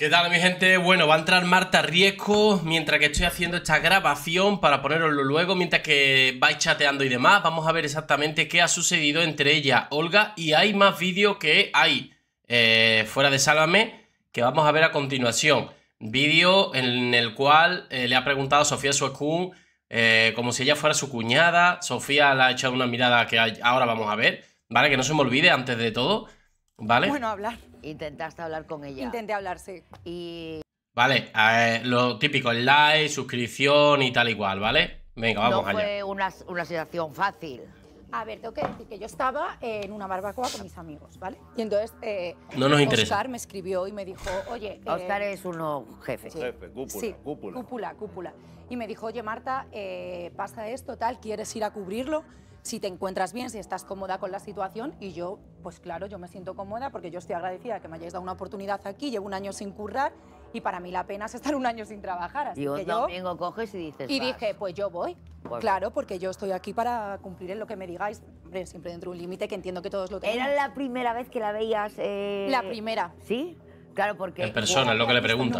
¿Qué tal mi gente? Bueno, va a entrar Marta Riesco mientras que estoy haciendo esta grabación para poneroslo luego, mientras que vais chateando y demás, vamos a ver exactamente qué ha sucedido entre ella, Olga, y hay más vídeos que hay eh, fuera de Sálvame que vamos a ver a continuación. Vídeo en el cual eh, le ha preguntado a Sofía Suescún eh, como si ella fuera su cuñada, Sofía le ha echado una mirada que ahora vamos a ver, ¿vale? Que no se me olvide antes de todo, ¿vale? Bueno, hablar. Intentaste hablar con ella. Intenté hablar, sí. Y... Vale, lo típico, like, suscripción y tal igual, ¿vale? Venga, vamos allá. No fue Una, una situación fácil. A ver, tengo que decir que yo estaba en una barbacoa con mis amigos, ¿vale? Y entonces eh, no nos Oscar me escribió y me dijo, oye... Oscar eh, es uno jefe. Jefe, cúpula, sí, cúpula. Cúpula, Y me dijo, oye, Marta, eh, pasa esto, tal, ¿quieres ir a cubrirlo? si te encuentras bien, si estás cómoda con la situación y yo, pues claro, yo me siento cómoda porque yo estoy agradecida que me hayáis dado una oportunidad aquí, llevo un año sin currar y para mí la pena es estar un año sin trabajar. Así que yo vengo coges y dices... Y dije, pues yo voy. Pues claro, porque yo estoy aquí para cumplir en lo que me digáis, siempre dentro de un límite que entiendo que todos lo que ¿Era la primera vez que la veías? Eh? La primera. ¿Sí? Claro, porque... En persona, es lo que le pregunta.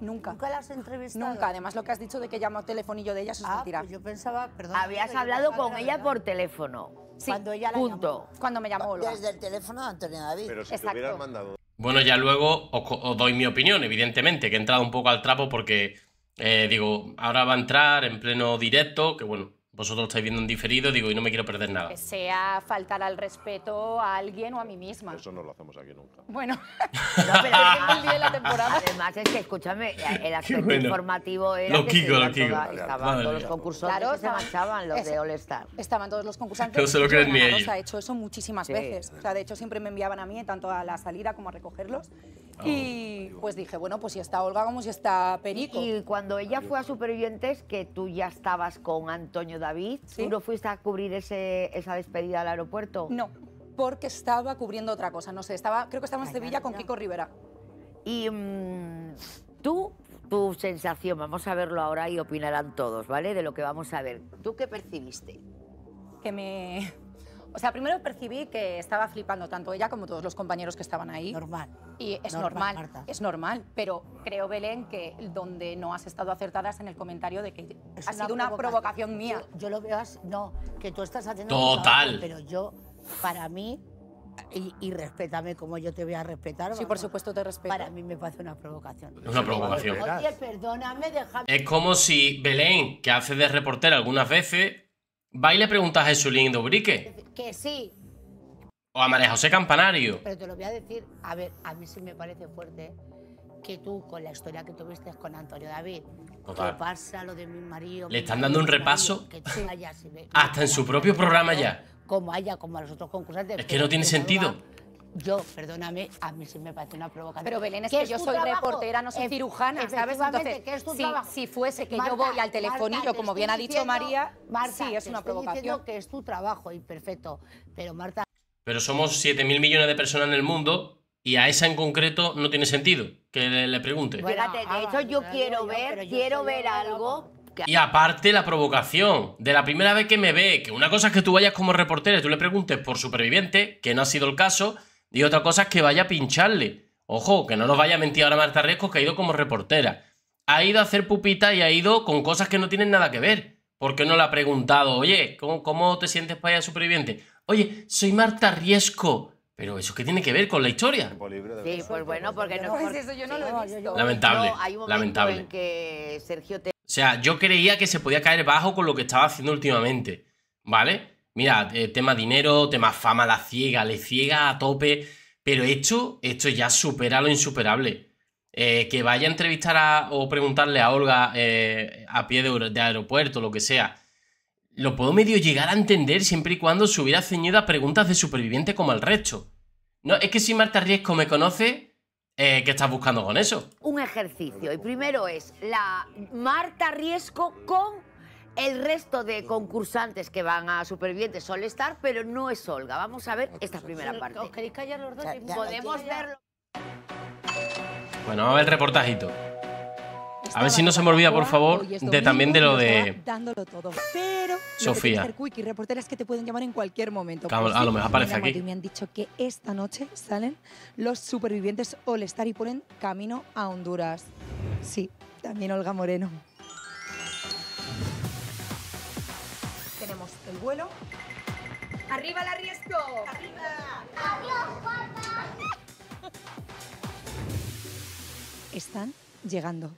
Nunca, nunca. entrevistado. Nunca, además lo que has dicho de que llamó telefonillo de ella, es ah, pues yo pensaba, perdón. Habías hablado con ella por teléfono. Sí, cuando ella la punto. Cuando me llamó Desde el teléfono de Antonio David. Exacto. Bueno, ya luego os, doy mi opinión, evidentemente, que he entrado un poco al trapo porque, eh, digo, ahora va a entrar en pleno directo, que bueno, vosotros estáis viendo en diferido, digo, y no me quiero perder nada. Que sea faltar al respeto a alguien o a mí misma. Eso no lo hacemos aquí nunca. Bueno, no, pero el día de la temporada. Además, es que escúchame, el aspecto informativo era. Lo Kiko, lo Kiko. Toda, estaban todos los concursantes claro, se marchaban los de All Star. Estaban todos los concursantes. No se lo creen ni ellos. ha hecho eso muchísimas veces. O sea, de hecho, siempre me enviaban a mí, tanto a la salida como a recogerlos. Ah. Y, pues dije, bueno, pues si está Olga, como si está Perico. Y cuando ella fue a Supervivientes, que tú ya estabas con Antonio David, ¿tú no fuiste a cubrir ese, esa despedida al aeropuerto? No, porque estaba cubriendo otra cosa, no sé, estaba, creo que estaba en Sevilla con Kiko Rivera. Y mm, tú, tu sensación, vamos a verlo ahora y opinarán todos, ¿vale? De lo que vamos a ver. ¿Tú qué percibiste? Que me o sea, primero percibí que estaba flipando tanto ella como todos los compañeros que estaban ahí. Normal. Y es normal, es normal, pero creo, Belén, que donde no has estado acertadas en el comentario de que ha sido una provocación, mía. Yo, lo veo así, no, que tú estás haciendo... Total. pero yo, para mí, y, respétame como yo te voy a respetar. Sí, por supuesto te respeto. Para mí me parece una provocación. una provocación. perdóname, déjame... Es como si Belén, que hace de reportera algunas veces, Va y le preguntas a su lindo brique. Que sí. O a María José Campanario. Pero te lo voy a decir, a ver, a mí sí me parece fuerte que tú, con la historia que tuviste con Antonio David, que pasa lo de mi marido. Le están dando un repaso. Hasta en su propio programa ya. Como haya, como a los otros concursantes. Es que no tiene sentido yo, perdóname, a mí sí me parece una provocación. Pero Belén, es que, yo soy reportera, no soy cirujana, ¿sabes? Entonces, si, fuese que yo voy al telefonillo, como bien ha dicho María, sí, es una provocación. que es tu trabajo, y perfecto, pero Marta... Pero somos 7.000 millones de personas en el mundo y a esa en concreto no tiene sentido que le, pregunte. de ah, hecho yo quiero ver, quiero ver algo... Y aparte la provocación, de la primera vez que me ve, que una cosa es que tú vayas como reportera y tú le preguntes por superviviente, que no ha sido el caso, y otra cosa es que vaya a pincharle. Ojo, que no nos vaya a mentir ahora Marta Riesco, que ha ido como reportera. Ha ido a hacer pupita y ha ido con cosas que no tienen nada que ver. Porque no le ha preguntado, oye, ¿cómo, te sientes para ir superviviente? Oye, soy Marta Riesco. Pero eso qué tiene que ver con la historia. Sí, pues bueno, porque no, eso, yo no lo he visto. Lamentable. lamentable. O sea, yo creía que se podía caer bajo con lo que estaba haciendo últimamente, ¿vale? Mira, eh, tema dinero, tema fama la ciega, le ciega a tope. Pero esto, esto ya supera lo insuperable. Eh, que vaya a entrevistar o preguntarle a Olga eh, a pie de, aeropuerto, lo que sea. Lo puedo medio llegar a entender siempre y cuando se hubiera ceñido a preguntas de superviviente como el resto. No, es que si Marta Riesco me conoce, ¿qué estás buscando con eso? Un ejercicio. Y primero es la Marta Riesco con el resto de concursantes que van a Supervivientes son estar, pero no es Olga. Vamos a ver esta primera parte. queréis callar los dos? Podemos verlo. Bueno, vamos a ver el reportajito. A ver si no se me olvida, por favor, de también de lo de. Pero. Sofía. reporteras que te pueden llamar en cualquier momento. Pues a lo mejor aparece aquí. Me han dicho que esta noche salen los supervivientes All Star y ponen camino a Honduras. Sí, también Olga Moreno. vuelo. ¡Arriba el riesgo! ¡Arriba! ¡Adiós, Están llegando.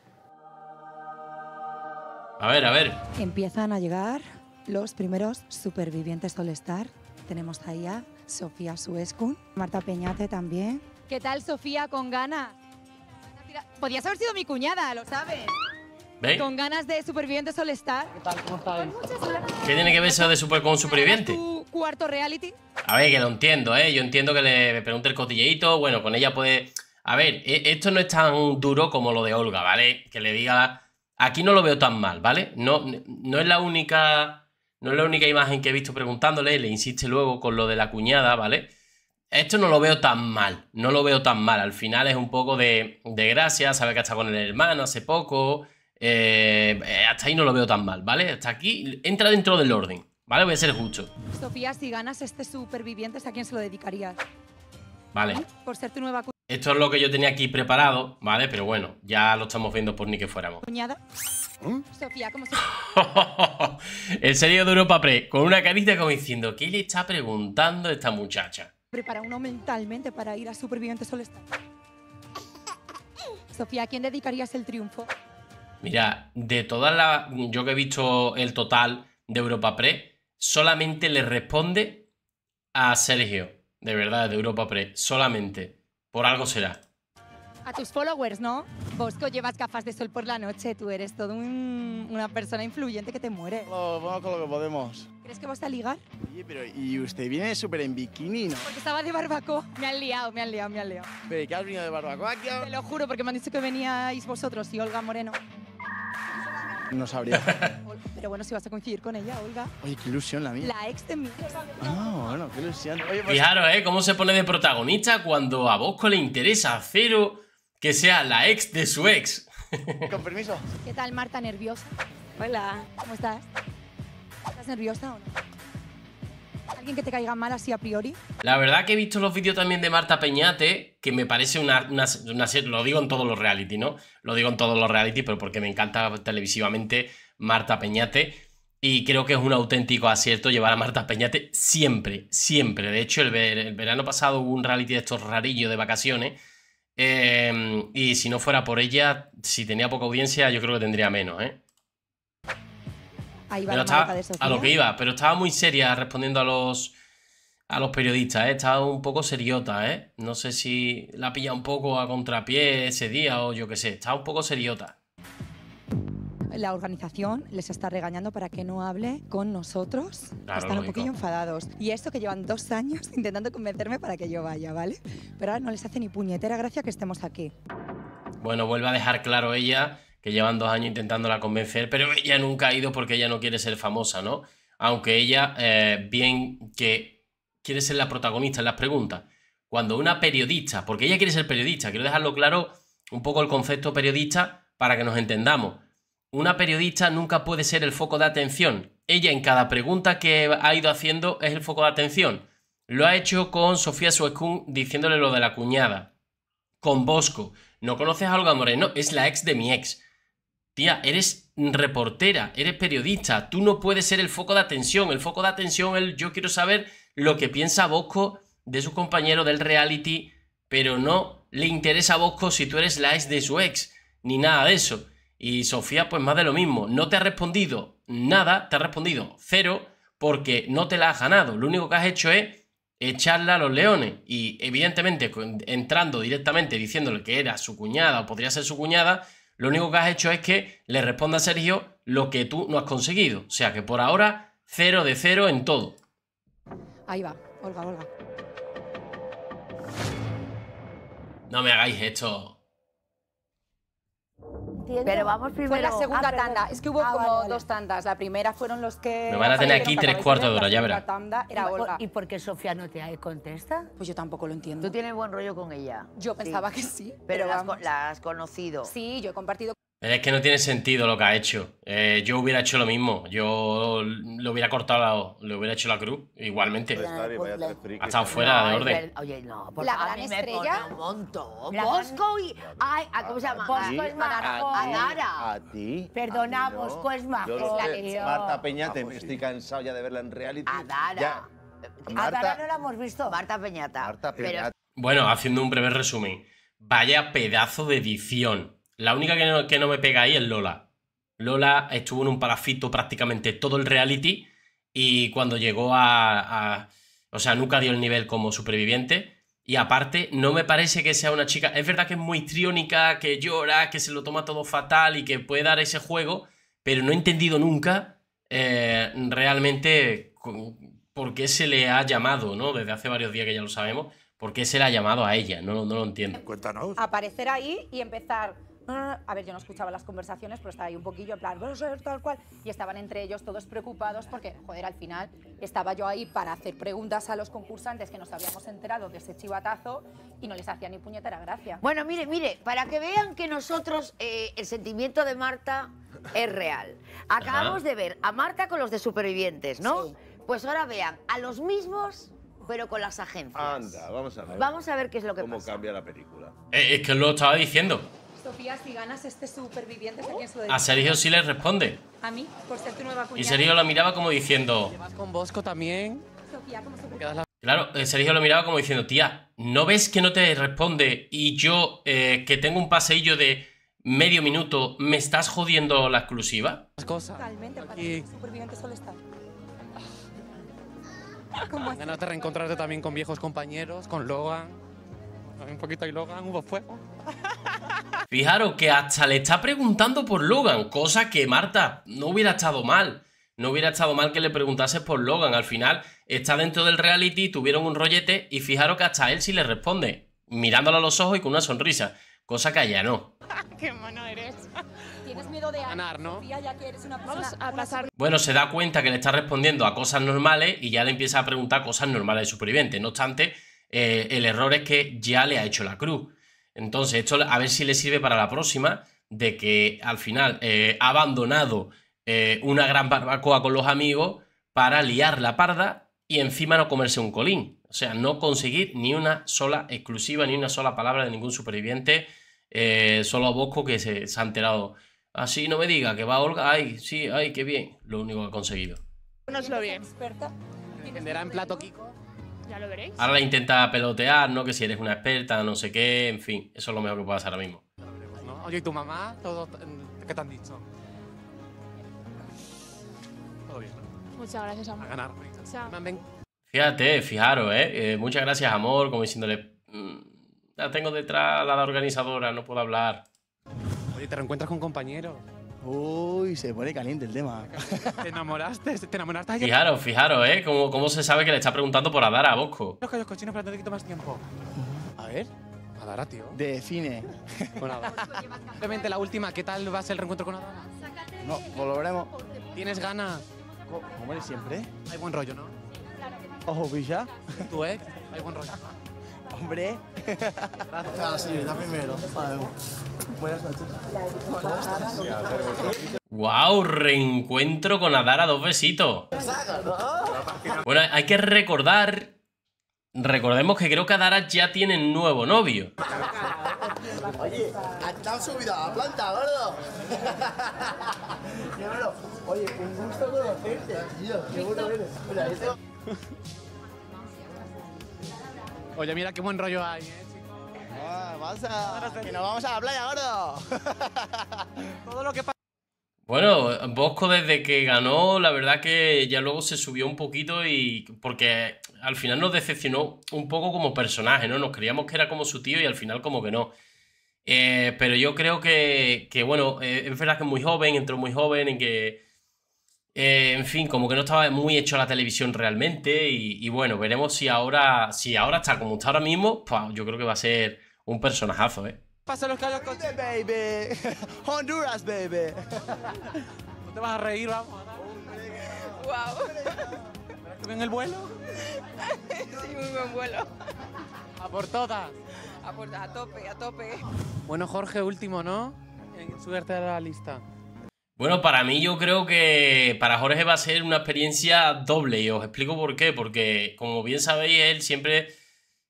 A ver, a ver. Empiezan a llegar los primeros supervivientes solestar Tenemos ahí a Sofía Suescun, Marta Peñate también. ¿Qué tal, Sofía, con ganas? Podías haber sido mi cuñada, lo sabes. ¿Veis? Con ganas de superviviente solestar. ¿Qué tal? ¿Cómo ¿Qué tiene que ver eso de super superviviente? cuarto reality? A ver, que lo entiendo, ¿eh? Yo entiendo que le pregunte el cotilleito. Bueno, con ella puede. A ver, e, esto no es tan duro como lo de Olga, ¿vale? Que le diga. Aquí no lo veo tan mal, ¿vale? No, no es la única. No es la única imagen que he visto preguntándole. Le insiste luego con lo de la cuñada, ¿vale? Esto no lo veo tan mal. No lo veo tan mal. Al final es un poco de, de gracia. Sabe que ha estado con el hermano hace poco eh, hasta ahí no lo veo tan mal, ¿vale? Hasta aquí entra dentro del orden, ¿vale? Voy a ser justo. Sofía, si ganas este supervivientes, ¿a quién se lo dedicarías? Vale. Por ser nueva Esto es lo que yo tenía aquí preparado, ¿vale? Pero bueno, ya lo estamos viendo por ni que fuéramos. ¿Eh? Sofía, ¿cómo se... El serio de Europa Pre, con una carita como diciendo, ¿qué le está preguntando esta muchacha? Prepara uno mentalmente para ir a Supervivientes Solestar. Sofía, ¿a quién dedicarías el triunfo? Mira, de todas las. Yo que he visto el total de Europa Pre, solamente le responde a Sergio. De verdad, de Europa Pre. Solamente. Por algo será. A tus followers, ¿no? Bosco, llevas gafas de sol por la noche. Tú eres todo una persona influyente que te muere. vamos con lo que podemos. ¿Crees que vas a ligar? Oye, pero y usted viene súper en bikini, ¿no? Porque estaba de barbacoa. Me han liado, me han liado, me han liado. ¿Pero qué has venido de barbacoa aquí? Te lo juro, porque me han dicho que veníais vosotros y Olga Moreno. No sabría. Pero bueno, si vas a coincidir con ella, Olga. Oye, qué ilusión la mía. La ex de mí. Ah, bueno, qué ilusión. Pues- Fijaros, ¿eh? Cómo se pone de protagonista cuando a Bosco le interesa cero que sea la ex de su ex. Con permiso. ¿Qué tal, Marta? ¿Nerviosa? Hola, ¿cómo estás? ¿Estás nerviosa o no? ¿Alguien que te caiga mal así a priori? La verdad que he visto los vídeos también de Marta Peñate, que me parece una, una, Lo digo en todos los reality, ¿no? Lo digo en todos los reality, pero porque me encanta televisivamente Marta Peñate. Y creo que es un auténtico acierto llevar a Marta Peñate siempre, siempre. De hecho, el, verano pasado hubo un reality de estos rarillos de vacaciones. Eh, y si no fuera por ella, si tenía poca audiencia, yo creo que tendría menos, ¿eh? a lo que iba, pero estaba muy seria respondiendo a los a los periodistas, ¿eh? estaba un poco seriota, ¿eh? No sé si la pilla un poco a contrapié ese día o yo qué sé, estaba un poco seriota. La organización les está regañando para que no hable con nosotros. Están un poquillo enfadados. Y esto que llevan dos años intentando convencerme para que yo vaya, ¿vale? Pero ahora no les hace ni puñetera gracia que estemos aquí. Bueno, vuelve a dejar claro ella que llevan dos años intentándola convencer, pero ella nunca ha ido porque ella no quiere ser famosa, ¿no? Aunque ella, eh, bien que quiere ser la protagonista en las preguntas, cuando una periodista, porque ella quiere ser periodista, quiero dejarlo claro un poco el concepto periodista para que nos entendamos. Una periodista nunca puede ser el foco de atención. Ella en cada pregunta que ha ido haciendo es el foco de atención. Lo ha hecho con Sofía Suescún diciéndole lo de la cuñada. Con Bosco. ¿No conoces a Olga Moreno? Es la ex de mi ex. Tía, eres reportera, eres periodista, tú no puedes ser el foco de atención. El foco de atención, es yo quiero saber lo que piensa Bosco de su compañero del reality, pero no le interesa a Bosco si tú eres la ex de su ex, ni nada de eso. Y Sofía, pues más de lo mismo, no te ha respondido nada, te ha respondido cero, porque no te la has ganado. Lo único que has hecho es echarla a los leones. Y evidentemente, entrando directamente diciéndole que era su cuñada o podría ser su cuñada, lo único que has hecho es que le responda a Sergio lo que tú no has conseguido. O sea que por ahora, cero de cero en todo. Ahí va, Olga, Olga. No me hagáis esto. Pero vamos primero. Fue la segunda ah, tanda. Es que hubo ah, como dos tandas. La primera fueron los que. Me van a tener aquí tres cuartos de hora, ya verás. ¿Y por qué Sofía no te contesta? Pues yo tampoco lo entiendo. ¿Tú tienes buen rollo con ella? Yo pensaba que sí. Pero, la, la has conocido. Sí, yo he compartido. Es que no tiene sentido lo que ha hecho. Eh, yo hubiera hecho lo mismo. Yo le hubiera cortado, la, le hubiera hecho la cruz igualmente. Pues pues ha estado fuera de orden. oye, no, por la gran estrella. Me Bosco y. Ay, ¿Cómo se llama? Bosco es majo. A A ti. Perdona, Bosco es majo. Es la legión. Marta Peñate me ah, pues estoy cansado ya de verla en reality. A Dara. A Dara no la hemos visto. Marta Peñata. Bueno, haciendo un breve resumen. Vaya pedazo de edición. La única que no, me pega ahí es Lola. Lola estuvo en un parafito prácticamente todo el reality y cuando llegó a, O sea, nunca dio el nivel como superviviente. Y aparte, no me parece que sea una chica... Es verdad que es muy triónica, que llora, que se lo toma todo fatal y que puede dar ese juego, pero no he entendido nunca eh, realmente por qué se le ha llamado, ¿no? Desde hace varios días que ya lo sabemos, por qué se le ha llamado a ella, no, no lo entiendo. Aparecer ahí y empezar Ah, a ver, yo no escuchaba las conversaciones, pero estaba ahí un poquillo en plan, a ver tal cual. Y estaban entre ellos todos preocupados porque, joder, al final estaba yo ahí para hacer preguntas a los concursantes que nos habíamos enterado de ese chivatazo y no les hacía ni puñetera gracia. Bueno, mire, mire, para que vean que nosotros eh, el sentimiento de Marta es real. Acabamos de ver a Marta con los de supervivientes, ¿no? Pues ahora vean a los mismos pero con las agencias. Anda, vamos a ver. Vamos a ver qué es lo que ¿Cómo cambia la película? Eh, es que lo estaba diciendo. Sofía, ganas este ¿a Sergio sí le responde. A mí, por ser tu nueva cuñada. Y Sergio lo miraba como diciendo... con Bosco también? Claro, eh, Sergio lo miraba como diciendo, tía, ¿no ves que no te responde y yo, eh, que tengo un paseillo de medio minuto, me estás jodiendo la exclusiva? te Totalmente, superviviente solo está. reencontrarte también con viejos compañeros, con Logan un poquito. Y Logan hubo fuego. Fijaros que hasta le está preguntando por Logan, cosa que Marta no hubiera estado mal. No hubiera estado mal que le preguntases por Logan. Al final está dentro del reality, tuvieron un rollete y fijaros que hasta él sí le responde, mirándola a los ojos y con una sonrisa, cosa que allá no. ¡Qué mono eres! Tienes miedo de ¿no? Bueno, se da cuenta que le está respondiendo a cosas normales y ya le empieza a preguntar cosas normales de superviviente. No obstante, eh, el error es que ya le ha hecho la cruz. Entonces, esto a ver si le sirve para la próxima, de que al final eh, ha abandonado eh, una gran barbacoa con los amigos para liar la parda y encima no comerse un colín. O sea, no conseguir ni una sola exclusiva, ni una sola palabra de ningún superviviente, solo a Bosco que se, ha enterado. Así no me diga que va Olga, ay, sí, ay, qué bien. Lo único que ha conseguido. No es lo bien. ¿Venderá en plato Kiko? Ahora la intenta pelotear, ¿no? Que si eres una experta, no sé qué, en fin. Eso es lo mejor que puede hacer ahora mismo. Oye, ¿y tu mamá? ¿Todo, mm, ¿Qué te han dicho? Todo bien, Muchas gracias, amor. A ganar, Fíjate, fijaros, ¿eh? ¿eh? Muchas gracias, amor, como diciéndole... Mm, la tengo detrás la organizadora, no puedo hablar. Oye, te reencuentras con compañeros. Uy, se pone caliente el tema. ¿Te enamoraste? ¿Te enamoraste ayer? Fijaros, fijaros, ¿eh? ¿Cómo, ¿Cómo, se sabe que le está preguntando por Adara a Bosco? Los callos cochinos, pero te quito más tiempo. A ver. Adara, tío. De cine. Con Adara. la última, ¿qué tal va a ser el reencuentro con Adara? No, volveremos. ¿Tienes ganas? ¿Cómo eres siempre. Hay buen rollo, ¿no? Ojo, Villa. Tú, ¿eh? Hay buen rollo. Hombre. Gracias, ah, sí, primero. Buenas ¡Wow! Reencuentro con Adara, dos besitos. Bueno, hay que recordar. Recordemos que creo que Adara ya tiene nuevo novio. Oye, ha estado subido a la planta, gordo. Oye, un gusto conocerte, Mira, Oye, mira qué buen rollo hay, ¿eh? Ah, vamos a Bueno, Bosco desde que ganó, la verdad que ya luego se subió un poquito y porque al final nos decepcionó un poco como personaje, ¿no? Nos creíamos que era como su tío y al final como que no. Eh, pero yo creo que, bueno, eh, es verdad que es muy joven, entró muy joven, en que, eh, en fin, como que no estaba muy hecho la televisión realmente y, bueno, veremos si ahora, si ahora está como está ahora mismo, pues yo creo que va a ser un personajazo, ¿eh? Pasa los carros con... baby! ¡Honduras, baby! ¿No te vas a reír, vamos? ¡Wow! ¿Ven el vuelo? sí, muy buen vuelo. A por todas. A, tope, a tope. Bueno, Jorge, último, ¿no? En suerte a la lista. Bueno, para mí yo creo que para Jorge va a ser una experiencia doble y os explico por qué, porque como bien sabéis él siempre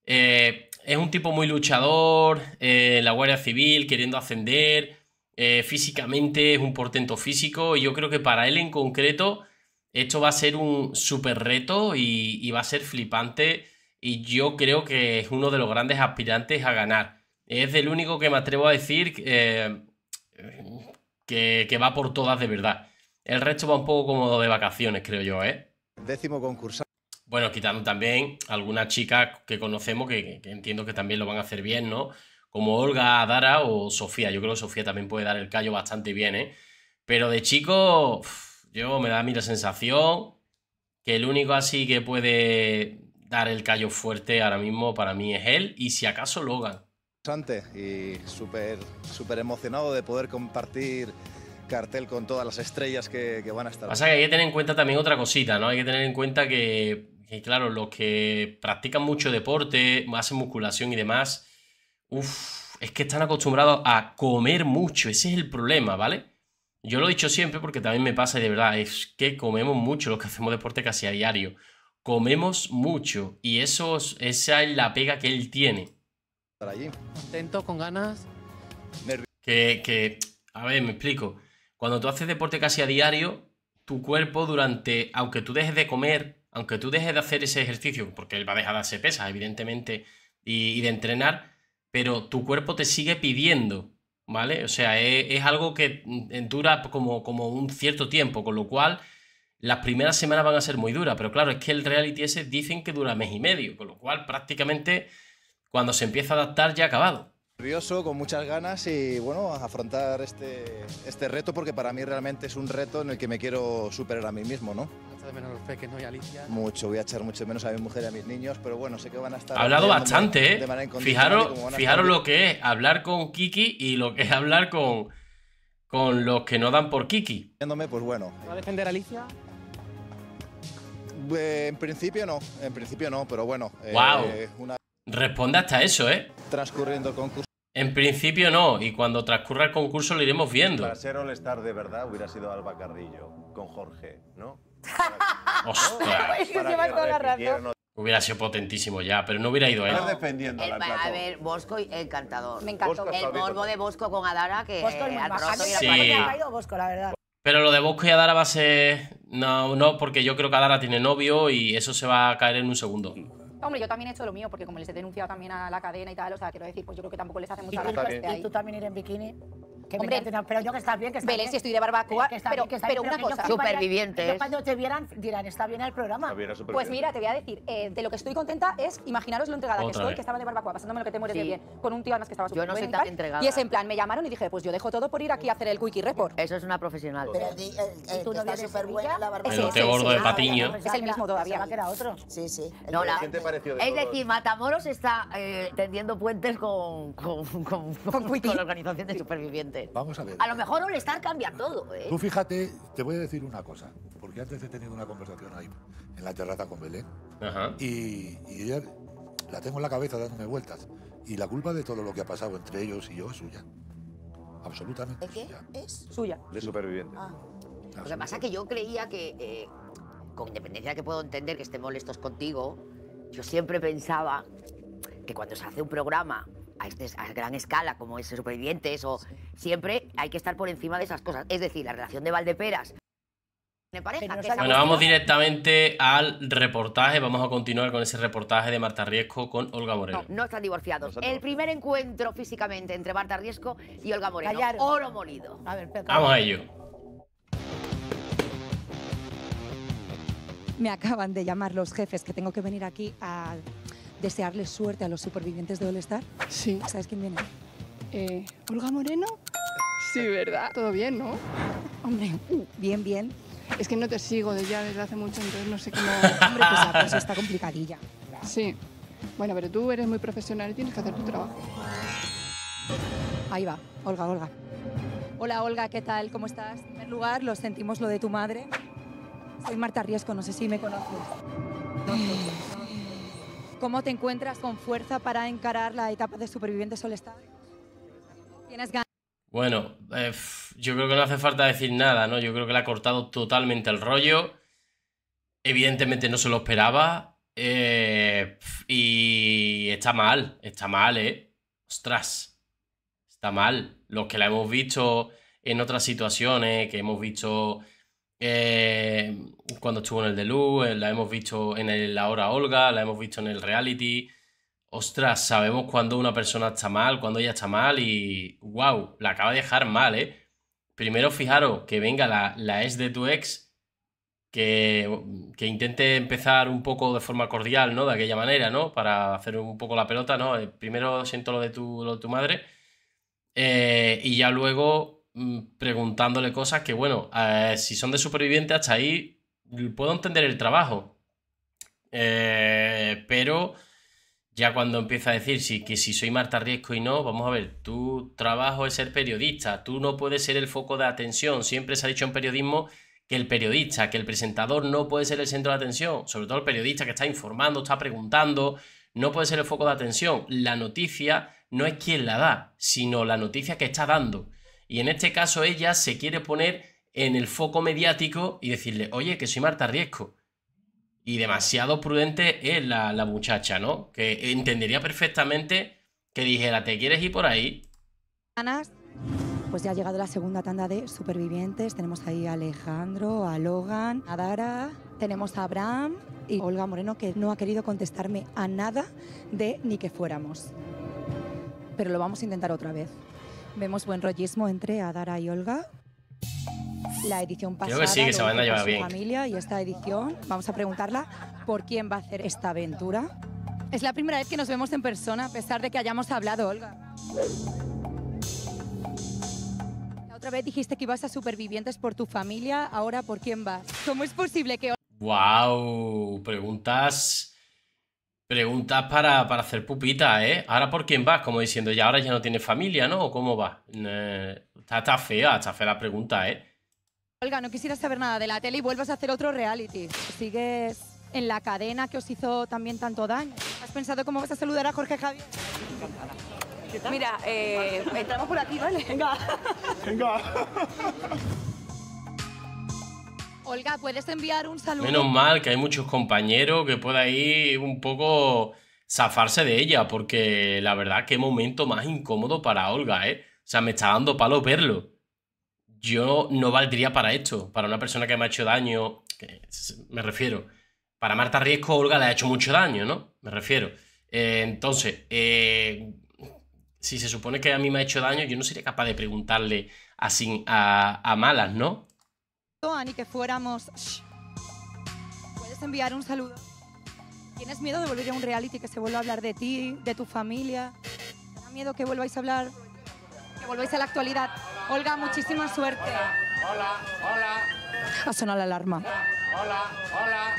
eh, es un tipo muy luchador, eh, la Guardia Civil queriendo ascender, eh, físicamente es un portento físico y yo creo que para él en concreto esto va a ser un súper reto y, va a ser flipante y yo creo que es uno de los grandes aspirantes a ganar. Es del único que me atrevo a decir eh, que, va por todas de verdad. El resto va un poco como de vacaciones, creo yo, Décimo concursante. Bueno, quitando también algunas chicas que conocemos que, entiendo que también lo van a hacer bien, ¿no? Como Olga Dara o Sofía. Yo creo que Sofía también puede dar el callo bastante bien, ¿eh? Pero de chico, yo me da a mí la sensación que el único así que puede dar el callo fuerte ahora mismo para mí es él y si acaso Logan. Y súper súper emocionado de poder compartir cartel con todas las estrellas que, que van a estar. Pasa que hay que tener en cuenta también otra cosita, ¿no? Hay que tener en cuenta que claro, los que practican mucho deporte, hacen musculación y demás, es que están acostumbrados a comer mucho, ese es el problema, ¿vale? Yo lo he dicho siempre porque también me pasa y de verdad, es que comemos mucho los que hacemos deporte casi a diario. Comemos mucho y eso, esa es la pega que él tiene. Allí. Contento, con ganas. Que, que, a ver, me explico. Cuando tú haces deporte casi a diario, tu cuerpo durante, aunque tú dejes de comer, aunque tú dejes de hacer ese ejercicio, porque él va a dejar de hacer pesas, evidentemente, y, de entrenar, pero tu cuerpo te sigue pidiendo, ¿vale? O sea, es, algo que mm, eh, dura como, como un cierto tiempo, con lo cual las primeras semanas van a ser muy duras, pero claro, es que el reality ese dicen que dura mes y medio, con lo cual prácticamente cuando se empieza a adaptar ya ha acabado. Nervioso, con muchas ganas y bueno, afrontar este, este reto porque para mí realmente es un reto en el que me quiero superar a mí mismo, ¿no? Mucho, voy a echar mucho menos a mi mujer y a mis niños, pero bueno, sé que van a estar. Ha hablado bastante, ¿eh? Fijaros, lo que es hablar con Kiki y lo que es hablar con, con los que no dan por Kiki. Pues bueno. ¿Va a defender a Alicia? Eh, en principio no, en principio no, pero bueno. Wow. Eh, Responde hasta eso, ¿eh? Transcurriendo el concurso. En principio no, y cuando transcurra el concurso lo iremos viendo. Para ser de verdad hubiera sido Alba Carrillo, con Jorge, ¿no? Que... ¡Ostras! se va toda la Hubiera sido potentísimo ya, pero no hubiera ido él. él. defendiendo el, eh, A ver, Bosco encantador. Me encantó. el morbo de Bosco con Adara que Bosco es muy sí. ha caído Bosco, la verdad. Pero lo de Bosco y Adara va a ser... No, no, porque yo creo que Adara tiene novio y eso se va a caer en un segundo. Hombre, yo también he hecho lo mío, porque como les he denunciado también a la cadena y tal, o sea, quiero decir, pues yo creo que tampoco les hace mucha gracia. Y, tú también ir en bikini. Que Hombre, me pero yo que estás bien, que estás Belén, bien. si estoy de barbacoa, que pero, bien, pero una cosa. Supervivientes. Yo cuando te vieran, dirán, está bien el programa. pues mira, te voy a decir, eh, de lo que estoy contenta es, imaginaros lo entregada que estoy, que estaba de barbacoa, pasándome lo que te mueres de bien, con un tío además que estaba súper Yo no soy tan entregada. Y es en plan, me llamaron y dije, pues yo dejo todo por ir aquí a hacer el quickie report. Eso es una profesional. Pero el, tú no súper buena la barbacoa. El gordo de patiño. Es el mismo todavía. que era otro. Sí, sí. Es decir, Matamoros está eh, tendiendo puentes con la organización de supervivientes. Vamos a ver. A lo mejor all cambia todo, ¿eh? Tú fíjate, te voy a decir una cosa, porque antes he tenido una conversación ahí en la terraza con Belén Ajá. y, la tengo en la cabeza dándome vueltas. Y la culpa de todo lo que ha pasado entre ellos y yo es suya. Absolutamente. qué? ¿Es? Suya. De superviviente. Ah. Lo que pasa es que yo creía que, eh, con independencia de que puedo entender que esté molestos contigo, yo siempre pensaba que cuando se hace un programa este, a, gran escala, como ese Supervivientes, o siempre hay que estar por encima de esas cosas. Es decir, la relación de Valdeperas parece que bueno, vamos directamente al reportaje. Vamos a continuar con ese reportaje de Marta Riesco con Olga Moreno. No, están divorciados. el primer encuentro físicamente entre Marta Riesco y Olga Moreno. Oro molido. A ver, vamos a ello. Me acaban de llamar los jefes que tengo que venir aquí a desearles suerte a los supervivientes de All Star? Sí. ¿Sabes quién viene? Eh, ¿Olga Moreno? Sí, ¿verdad? Todo bien, ¿no? Hombre, bien, bien. Es que no te sigo de ya desde hace mucho, entonces no sé cómo... Hombre, pues cosa está complicadilla. Sí. Bueno, pero tú eres muy profesional y tienes que hacer tu trabajo. Ahí va, Olga, Olga. Hola, Olga, ¿qué tal? ¿Cómo estás? En primer lugar, lo sentimos lo de tu madre. Soy Marta Riesco, no sé si me conoces. ¿Cómo te encuentras con fuerza para encarar la etapa de Superviviente solestar? ¿Tienes ganas? Bueno, eh, yo creo que no hace falta decir nada, ¿no? Yo creo que le ha cortado totalmente el rollo. Evidentemente no se lo esperaba. Eh, y está mal, está mal, ¿eh? Ostras, está mal. Los que la hemos visto en otras situaciones, que hemos visto eh, cuando estuvo en el Deluxe, eh, la hemos visto en el Ahora Olga, la hemos visto en el reality. Ostras, sabemos cuando una persona está mal, cuando ella está mal y. ¡Wow! La acaba de dejar mal, ¿eh? Primero, fijaros que venga la, la ex de tu ex, que, que, intente empezar un poco de forma cordial, ¿no? De aquella manera, ¿no? Para hacer un poco la pelota, ¿no? Eh, primero siento lo de tu, lo de tu madre eh, y ya luego mm, preguntándole cosas que, bueno, si son de superviviente hasta ahí puedo entender el trabajo, eh, pero ya cuando empieza a decir sí, que si soy Marta Riesco y no, vamos a ver, tu trabajo es ser periodista, tú no puedes ser el foco de atención. Siempre se ha dicho en periodismo que el periodista, que el presentador no puede ser el centro de atención, sobre todo el periodista que está informando, está preguntando, no puede ser el foco de atención. La noticia no es quien la da, sino la noticia que está dando. Y en este caso ella se quiere poner en el foco mediático y decirle, oye, que soy Marta Riesco. Y demasiado prudente es la, muchacha, ¿no? Que entendería perfectamente que dijera, ¿te quieres ir por ahí? Pues ya ha llegado la segunda tanda de supervivientes. Tenemos ahí a Alejandro, a Logan, a Dara, tenemos a Abraham y Olga Moreno, que no ha querido contestarme a nada de ni que fuéramos. Pero lo vamos a intentar otra vez. Vemos buen rollismo entre Adara y Olga la edición pasada. Creo que sí, que se van a llevar bien. Familia y esta edición, vamos a preguntarla por quién va a hacer esta aventura. Es la primera vez que nos vemos en persona, a pesar de que hayamos hablado, Olga. La otra vez dijiste que ibas a supervivientes por tu familia, ahora por quién vas. ¿Cómo es posible que... ¡Wow! Preguntas... Preguntas para, hacer pupita, ¿eh? ¿Ahora por quién vas? Como diciendo, ya ahora ya no tienes familia, ¿no? cómo va? Eh, está, está, fea, está fea la pregunta, ¿eh? Olga, no quisieras saber nada de la tele y vuelvas a hacer otro reality. ¿Sigues en la cadena que os hizo también tanto daño? ¿Has pensado cómo vas a saludar a Jorge Javier? Mira, eh, entramos por aquí, ¿vale? Venga. Venga. Olga, ¿puedes enviar un saludo? Menos mal que hay muchos compañeros que pueda ir un poco zafarse de ella, porque la verdad, qué momento más incómodo para Olga, ¿eh? O sea, me está dando palo verlo yo no valdría para esto, para una persona que me ha hecho daño, me refiero. Para Marta Riesco, Olga le ha hecho mucho daño, ¿no? Me refiero. Eh, entonces, eh, si se supone que a mí me ha hecho daño, yo no sería capaz de preguntarle así a, malas, ¿no? ...y que fuéramos... Puedes enviar un saludo. ¿Tienes miedo de volver a un reality que se vuelva a hablar de ti, de tu familia? ¿Te miedo que vuelvais a hablar que volvéis a la actualidad. Olga, muchísima suerte. Hola, hola. hola. Ha sonado la alarma. Hola, hola.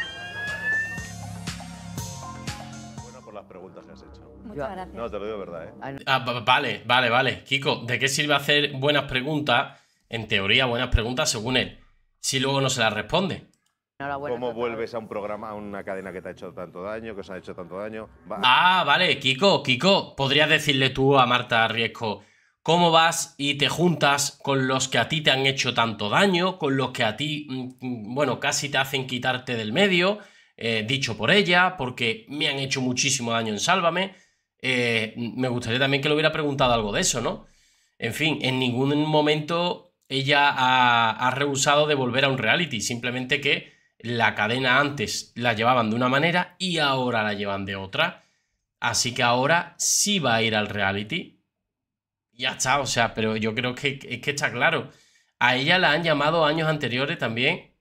Bueno, por las preguntas que has hecho. Muchas gracias. No, te lo digo verdad, ¿eh? Ah, vale, vale, vale. Kiko, ¿de qué sirve hacer buenas preguntas? En teoría, buenas preguntas según él. Si luego no se las responde. ¿Cómo vuelves a un programa, a una cadena que te ha hecho tanto daño, que os ha hecho tanto daño? Ah, vale, Kiko, Kiko, podrías decirle tú a Marta Riesco, cómo vas y te juntas con los que a ti te han hecho tanto daño, con los que a ti, mm, mm, bueno, casi te hacen quitarte del medio, eh, dicho por ella, porque me han hecho muchísimo daño en Sálvame. Eh, me gustaría también que le hubiera preguntado algo de eso, ¿no? En fin, en ningún momento ella ha, ha rehusado de volver a un reality, simplemente que la cadena antes la llevaban de una manera y ahora la llevan de otra. Así que ahora sí va a ir al reality ya está, o sea, pero yo creo que es que está claro. A ella la han llamado años anteriores también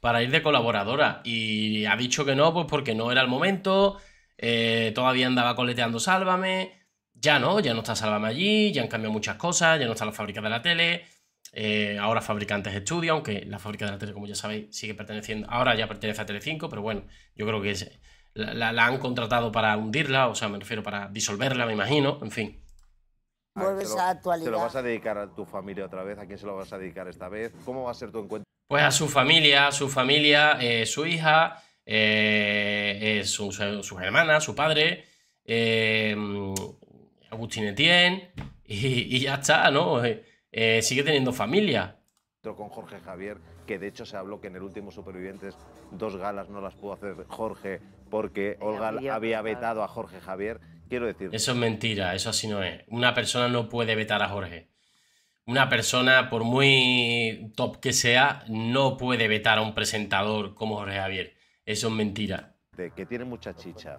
para ir de colaboradora y ha dicho que no, pues porque no era el momento, eh, todavía andaba coleteando Sálvame, ya no, ya no está Sálvame allí, ya han cambiado muchas cosas, ya no está la fábrica de la tele, eh, ahora Fabricantes Estudio, aunque la fábrica de la tele, como ya sabéis, sigue perteneciendo, ahora ya pertenece a Telecinco, pero bueno, yo creo que la han contratado para hundirla, o sea, me refiero para disolverla, me imagino, en fin. Vuelves lo, ¿Te lo vas a dedicar a tu familia otra vez? ¿A quién se lo vas a dedicar esta vez? ¿Cómo va a ser tu encuentro? Pues a su familia, a su familia, eh, su hija, eh, eh, su, sus hermanas, su padre, Agustín Etienne, y, y, ya está, ¿no? sigue teniendo familia. Con Jorge Javier, que de hecho se habló que en el último Supervivientes dos galas no las pudo hacer Jorge porque Olga había vetado a Jorge Javier decir. Eso es mentira, eso así no es. Una persona no puede vetar a Jorge. Una persona, por muy top que sea, no puede vetar a un presentador como Jorge Javier. Eso es mentira. que tiene mucha chicha.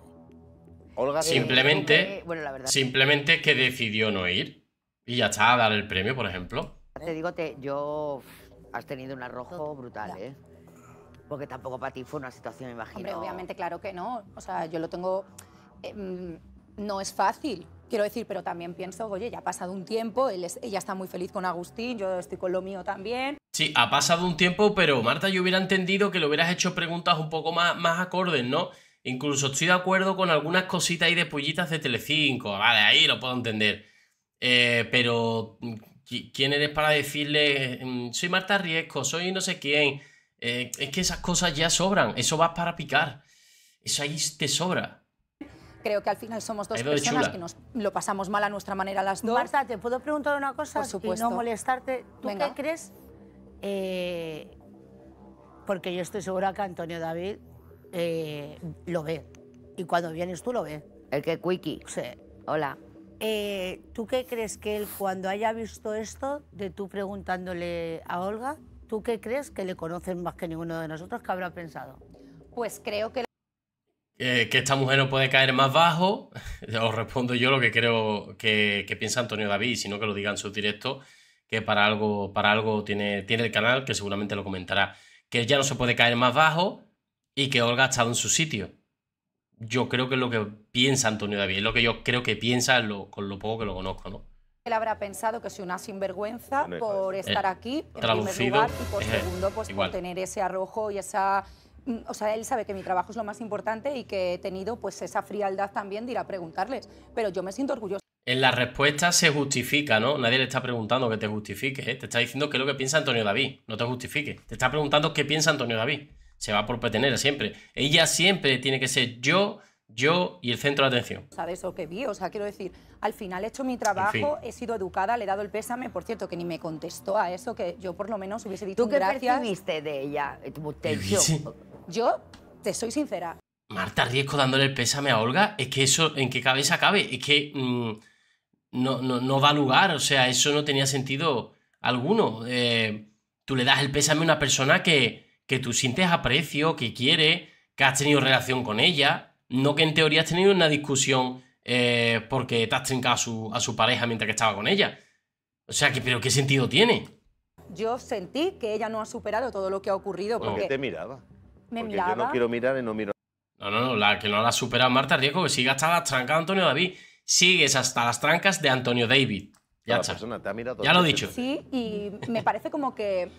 Olga simplemente, simplemente que decidió no ir y ya está a dar el premio, por ejemplo. Te digo, te, yo has tenido un arrojo brutal, ¿eh? Porque tampoco para ti fue una situación, imagino. obviamente, claro que no. O sea, yo lo tengo. Eh, mm, no es fácil. Quiero decir, pero también pienso, oye, ya ha pasado un tiempo, ella está muy feliz con Agustín, yo estoy con lo mío también. Sí, ha pasado un tiempo, pero Marta, yo hubiera entendido que le hubieras hecho preguntas un poco más, más acordes, ¿no? Incluso estoy de acuerdo con algunas cositas ahí de pollitas de Telecinco, vale, ahí lo puedo entender. Eh, pero, ¿quién eres para decirle, mm, soy Marta Riesco, soy no sé quién? Eh, es que esas cosas ya sobran, eso vas para picar, eso ahí te sobra creo que al final somos dos personas que nos lo pasamos mal a nuestra manera las dos. Marta, ¿te puedo preguntar una cosa? Por Y no molestarte. ¿Tú qué crees? Eh, porque yo estoy segura que Antonio David eh, lo ve. Y cuando vienes tú lo ve. El que Quiki. Sí. Hola. Eh, ¿Tú qué crees que él, cuando haya visto esto, de tú preguntándole a Olga, ¿tú qué crees que le conocen más que ninguno de nosotros que habrá pensado? Pues creo que que esta mujer no puede caer más bajo, os respondo yo lo que creo que, piensa Antonio David, y si no que lo diga en su directo que para algo, para algo tiene, tiene el canal, que seguramente lo comentará, que ya no se puede caer más bajo y que Olga ha estado en su sitio. Yo creo que es lo que piensa Antonio David, es lo que yo creo que piensa con lo poco que lo conozco, ¿no? él habrá pensado que soy una sinvergüenza por estar eh, aquí, en primer lugar, y por segundo, pues por tener ese arrojo y esa o sea, él sabe que mi trabajo es lo más importante y que he tenido pues esa frialdad también de ir a preguntarles, pero yo me siento orgullosa. En la respuesta se justifica, ¿no? Nadie le está preguntando que te justifique, ¿eh? te está diciendo qué es lo que piensa Antonio David, no te justifique, te está preguntando qué piensa Antonio David, se va por pretender siempre. Ella siempre tiene que ser yo, yo y el centro de atención. ¿Sabes lo que vi? O sea, quiero decir, al final he hecho mi trabajo, he sido educada, le he dado el pésame, por cierto, que ni me contestó a eso, que yo por lo menos hubiese dicho ¿Tú qué gracias. percibiste de ella? Eh, Yo te soy sincera. Marta Riesco dándole el pésame a Olga, es que eso, ¿en qué cabeza cabe? Es que mm, no, no, no da lugar, o sea, eso no tenía sentido alguno. Eh, tú le das el pésame a una persona que, que tú sientes aprecio, que quiere, que has tenido relación con ella, no que en teoría has tenido una discusión eh, porque te has trincado a su, pareja mientras que estaba con ella. O sea, ¿pero qué sentido tiene? Yo sentí que ella no ha superado todo lo que ha ocurrido. porque te miraba. Porque Yo no quiero mirar y no miro. No, no, no, la que no la ha superado Marta Rieco, que sigue hasta las trancas de Antonio David. Sigues hasta las trancas de Antonio David. Ya, persona te ha mirado ya lo he dicho. Sí, y me parece como que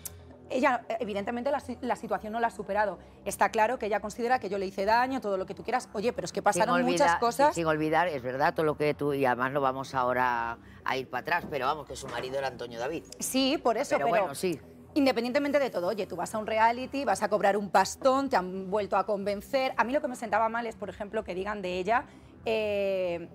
ella, evidentemente, la, situación no la ha superado. Está claro que ella considera que yo le hice daño, todo lo que tú quieras. Oye, pero es que pasaron muchas cosas. Sin olvidar, es verdad, todo lo que tú. Y además lo vamos ahora a ir para atrás, pero vamos, que su marido era Antonio David. Sí, por eso. Pero, sí. Independientemente de todo, oye, tú vas a un reality, vas a cobrar un pastón, te han vuelto a convencer. A mí lo que me sentaba mal es, por ejemplo, que digan de ella. Eh,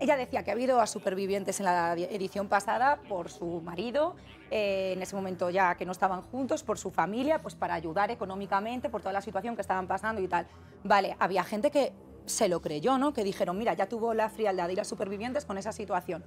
ella decía que ha habido a supervivientes en la edición pasada por su marido, eh, en ese momento ya que no estaban juntos, por su familia, pues para ayudar económicamente, por toda la situación que estaban pasando y tal. Vale, había gente que se lo creyó, ¿no? Que dijeron, mira, ya tuvo la frialdad y las supervivientes con esa situación.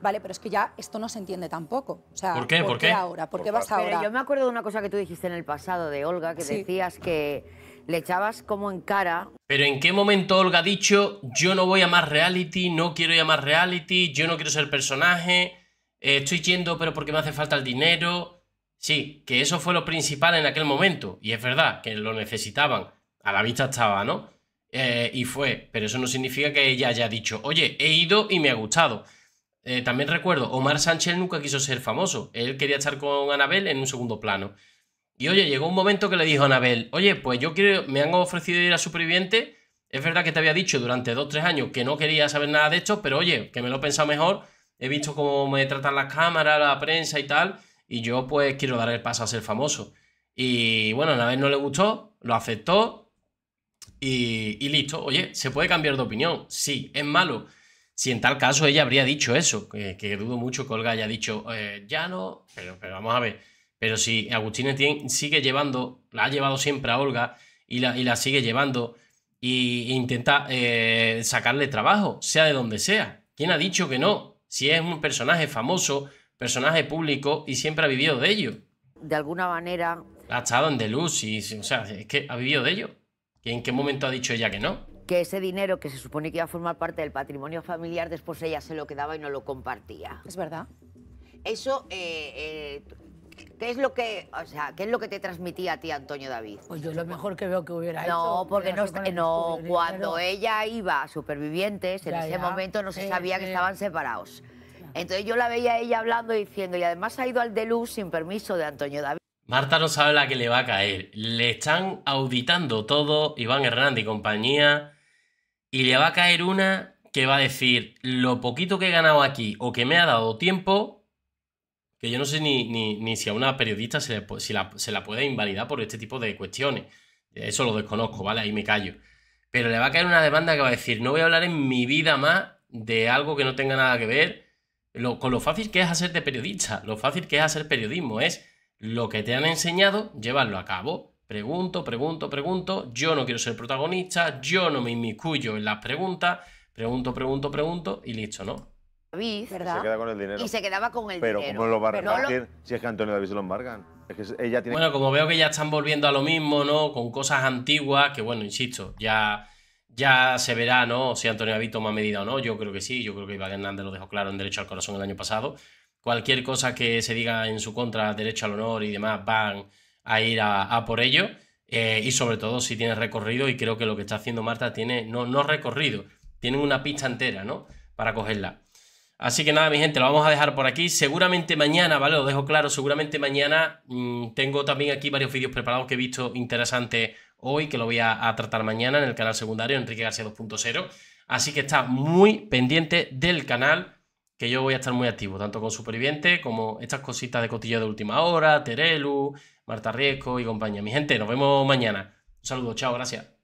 Vale, pero es que ya esto no se entiende tampoco. O ¿Por qué? ¿Por, qué? ahora? ¿Por, qué vas ahora? Yo me acuerdo de una cosa que tú dijiste en el pasado de Olga, que decías que le echabas como en cara. Pero ¿en qué momento Olga ha dicho, yo no voy a más reality, no quiero ir a más reality, yo no quiero ser personaje, eh, estoy yendo pero porque me hace falta el dinero? Sí, que eso fue lo principal en aquel momento. Y es verdad que lo necesitaban. A la vista estaba, ¿no? Eh, y fue, pero eso no significa que ella haya dicho, oye, he ido y me ha gustado. Eh, también recuerdo, Omar Sánchez nunca quiso ser famoso. Él quería estar con Anabel en un segundo plano. Y oye, llegó un momento que le dijo a Anabel, oye, pues yo quiero, me han ofrecido ir a Superviviente. Es verdad que te había dicho durante dos, tres años que no quería saber nada de esto, pero oye, que me lo he pensado mejor. He visto cómo me tratan las cámaras, la prensa y tal. Y yo pues quiero dar el paso a ser famoso. Y bueno, Anabel no le gustó, lo aceptó y, listo. Oye, ¿se puede cambiar de opinión? Sí, es malo. Si en tal caso ella habría dicho eso, que, dudo mucho que Olga haya dicho, eh, ya no, pero, vamos a ver, pero si Agustín sigue llevando, la ha llevado siempre a Olga y la, sigue llevando e intenta eh, sacarle trabajo, sea de donde sea. ¿Quién ha dicho que no? Si es un personaje famoso, personaje público y siempre ha vivido de ello. De alguna manera... Ha estado en Deluxe y, o sea, es que ha vivido de ello. ¿Y en qué momento ha dicho ella que no? Que ese dinero que se supone que iba a formar parte del patrimonio familiar, después ella se lo quedaba y no lo compartía. Es verdad. Eso, eh, eh, ¿qué es lo que, o sea, qué es lo que te transmitía a ti, Antonio David? Pues yo lo mejor que veo que hubiera no, Porque no, porque no, cuando ella iba a Supervivientes, en ese momento no se sabía que estaban separados. Entonces yo la veía ella hablando y diciendo, y además ha ido al Deluxe sin permiso de Antonio David. Marta no sabe la que le va a caer. Le están auditando todo Iván Hernández y compañía. Y le va a caer una que va a decir, lo poquito que he ganado aquí o que me ha dado tiempo, que yo no sé ni, si a una periodista se, la, se la puede invalidar por este tipo de cuestiones. Eso lo desconozco, ¿vale? Ahí me callo. Pero le va a caer una demanda que va a decir, no voy a hablar en mi vida más de algo que no tenga nada que ver con lo fácil que es hacer de periodista, lo fácil que es hacer periodismo, es lo que te han enseñado, llevarlo a cabo. Pregunto, pregunto, pregunto, yo no quiero ser protagonista, yo no me inmiscuyo en las preguntas, pregunto, pregunto, pregunto y listo, ¿no? David, ¿verdad? Se queda con el dinero. Y se quedaba con el dinero. Pero ¿cómo lo va a repartir si es que Antonio David se lo embargan? Es que ella tiene... Bueno, como veo que ya están volviendo a lo mismo, ¿no? Con cosas antiguas, que bueno, insisto, ya, ya se verá, ¿no? Si Antonio David toma medida o no. Yo creo que sí, yo creo que Iván Hernández lo dejó claro en Derecho al Corazón el año pasado cualquier cosa que se diga en su contra, derecho al honor y demás, van a ir a, por ello. Eh, y sobre todo si tiene recorrido, y creo que lo que está haciendo Marta tiene, no, no recorrido, Tiene una pista entera, ¿no? Para cogerla. Así que nada, mi gente, lo vamos a dejar por aquí. Seguramente mañana, ¿vale? Lo dejo claro, seguramente mañana mm, tengo también aquí varios vídeos preparados que he visto interesantes hoy, que lo voy a, a tratar mañana en el canal secundario Enrique García 2.0. Así que está muy pendiente del canal que yo voy a estar muy activo, tanto con Superviviente como estas cositas de cotillo de última hora, Terelu, Marta Riesco y compañía. Mi gente, nos vemos mañana. Un saludo, chao, gracias.